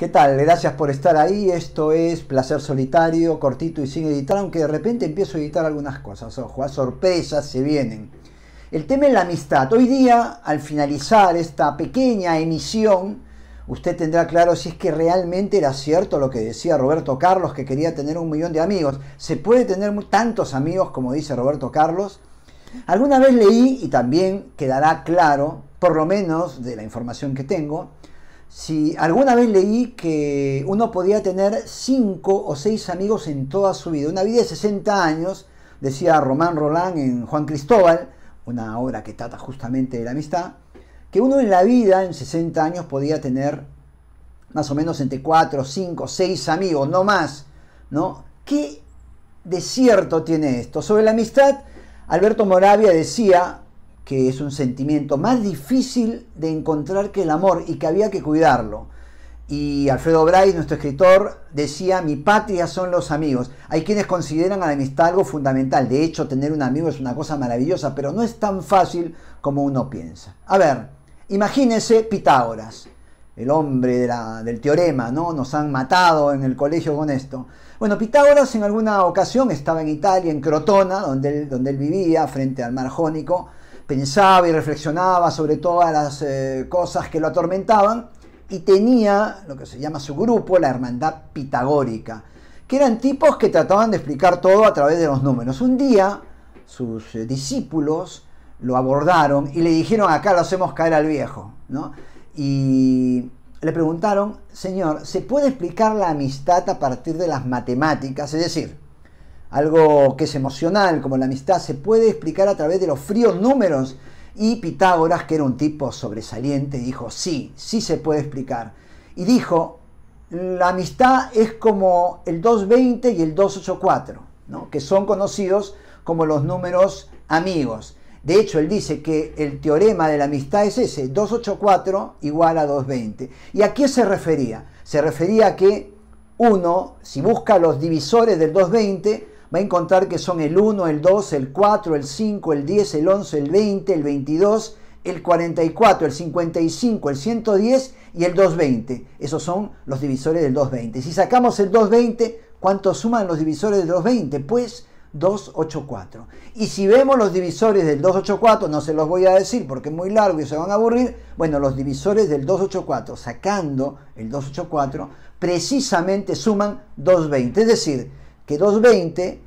¿Qué tal? Gracias por estar ahí. Esto es Placer Solitario, cortito y sin editar, aunque de repente empiezo a editar algunas cosas. Ojo, a sorpresas se vienen. El tema es la amistad. Hoy día, al finalizar esta pequeña emisión, usted tendrá claro si es que realmente era cierto lo que decía Roberto Carlos, que quería tener un millón de amigos. ¿Se puede tener tantos amigos como dice Roberto Carlos? Alguna vez leí, y también quedará claro, por lo menos de la información que tengo, si alguna vez leí que uno podía tener cinco o seis amigos en toda su vida, una vida de 60 años, decía Román Roland en Juan Cristóbal, una obra que trata justamente de la amistad, que uno en la vida, en 60 años, podía tener más o menos entre 4, 5, seis amigos, no más, ¿no? ¿Qué desierto tiene esto? Sobre la amistad, Alberto Moravia decía, que es un sentimiento más difícil de encontrar que el amor y que había que cuidarlo. Y Alfredo Bray, nuestro escritor, decía, mi patria son los amigos. Hay quienes consideran a la amistad algo fundamental. De hecho, tener un amigo es una cosa maravillosa, pero no es tan fácil como uno piensa. A ver, imagínese Pitágoras, el hombre del teorema, ¿no? Nos han matado en el colegio con esto. Bueno, Pitágoras en alguna ocasión estaba en Italia, en Crotona, donde donde él vivía, frente al mar Jónico, pensaba y reflexionaba sobre todas las eh, cosas que lo atormentaban y tenía lo que se llama su grupo, la Hermandad Pitagórica, que eran tipos que trataban de explicar todo a través de los números. Un día sus eh, discípulos lo abordaron y le dijeron, acá lo hacemos caer al viejo, Y le preguntaron, Señor, ¿se puede explicar la amistad a partir de las matemáticas? Es decir, algo que es emocional, como la amistad, se puede explicar a través de los fríos números. Y Pitágoras, que era un tipo sobresaliente, dijo, sí, sí se puede explicar. Y dijo, la amistad es como el 220 y el 284, que son conocidos como los números amigos. De hecho, él dice que el teorema de la amistad es ese, 284 igual a 220. ¿Y a qué se refería? Se refería a que uno, si busca los divisores del 220, va a encontrar que son el 1, el 2, el 4, el 5, el 10, el 11, el 20, el 22, el 44, el 55, el 110 y el 220. Esos son los divisores del 220. Si sacamos el 220, ¿cuánto suman los divisores del 220? Pues 284. Y si vemos los divisores del 284, no se los voy a decir porque es muy largo y se van a aburrir, bueno, los divisores del 284, sacando el 284, precisamente suman 220. Es decir, que 220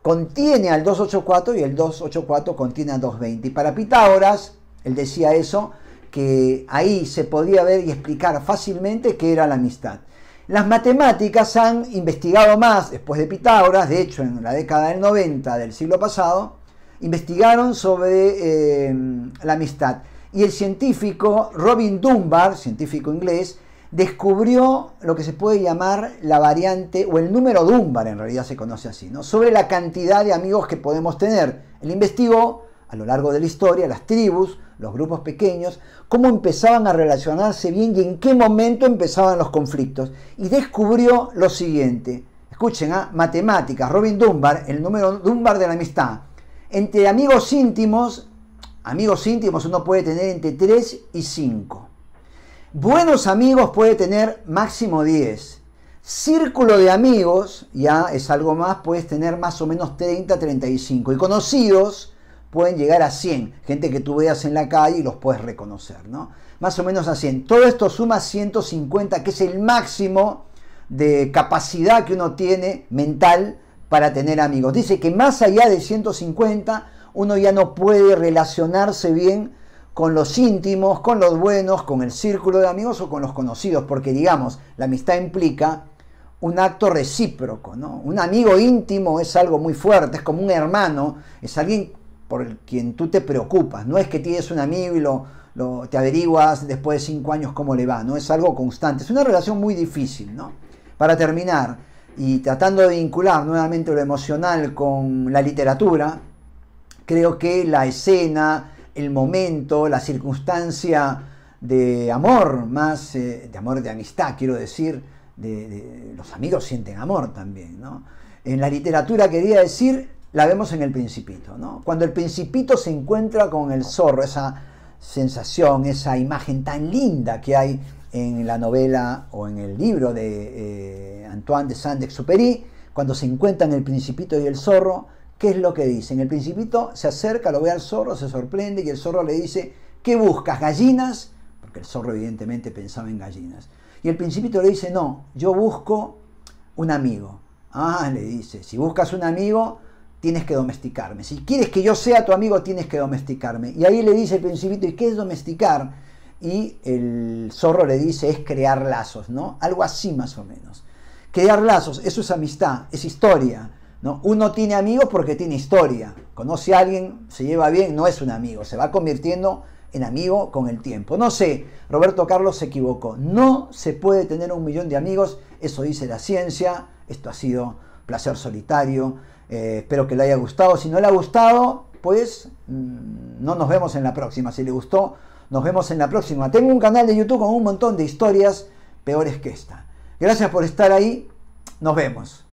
contiene al 284 y el 284 contiene al 220. Y para Pitágoras, él decía eso, que ahí se podía ver y explicar fácilmente qué era la amistad. Las matemáticas han investigado más después de Pitágoras, de hecho en la década del 90 del siglo pasado, investigaron sobre eh, la amistad. Y el científico Robin Dunbar, científico inglés, descubrió lo que se puede llamar la variante o el número Dunbar, en realidad se conoce así, ¿no? sobre la cantidad de amigos que podemos tener. Él investigó a lo largo de la historia las tribus, los grupos pequeños, cómo empezaban a relacionarse bien y en qué momento empezaban los conflictos. Y descubrió lo siguiente, escuchen, a ¿ah? matemáticas, Robin Dunbar, el número Dunbar de la amistad. Entre amigos íntimos, amigos íntimos uno puede tener entre 3 y 5 Buenos amigos puede tener máximo 10. Círculo de amigos, ya es algo más, puedes tener más o menos 30, 35. Y conocidos pueden llegar a 100. Gente que tú veas en la calle y los puedes reconocer, ¿no? Más o menos a 100. Todo esto suma 150, que es el máximo de capacidad que uno tiene mental para tener amigos. Dice que más allá de 150 uno ya no puede relacionarse bien con los íntimos, con los buenos, con el círculo de amigos o con los conocidos, porque digamos, la amistad implica un acto recíproco, ¿no? Un amigo íntimo es algo muy fuerte, es como un hermano, es alguien por quien tú te preocupas, no es que tienes un amigo y lo, te averiguas después de cinco años cómo le va, no es algo constante, es una relación muy difícil, ¿no? Para terminar, y tratando de vincular nuevamente lo emocional con la literatura, creo que la escena, el momento, la circunstancia de amor, más eh, de amor de amistad, quiero decir, de, los amigos sienten amor también, ¿no? En la literatura quería decir, la vemos en el principito, Cuando el principito se encuentra con el zorro, esa sensación, esa imagen tan linda que hay en la novela o en el libro de eh, Antoine de Saint-Exupéry, cuando se encuentran el principito y el zorro, ¿Qué es lo que dicen? El principito se acerca, lo ve al zorro, se sorprende y el zorro le dice, ¿qué buscas? ¿Gallinas? Porque el zorro evidentemente pensaba en gallinas. Y el principito le dice, no, yo busco un amigo. Ah, le dice, si buscas un amigo, tienes que domesticarme. Si quieres que yo sea tu amigo, tienes que domesticarme. Y ahí le dice el principito, ¿y qué es domesticar? Y el zorro le dice, es crear lazos, ¿no? Algo así más o menos. Crear lazos, eso es amistad, es historia. Uno tiene amigos porque tiene historia, conoce a alguien, se lleva bien, no es un amigo, se va convirtiendo en amigo con el tiempo. No sé, Roberto Carlos se equivocó, no se puede tener un millón de amigos, eso dice la ciencia, esto ha sido placer solitario, eh, espero que le haya gustado, si no le ha gustado, pues mm, no nos vemos en la próxima, si le gustó, nos vemos en la próxima. Tengo un canal de YouTube con un montón de historias peores que esta. Gracias por estar ahí. Nos vemos.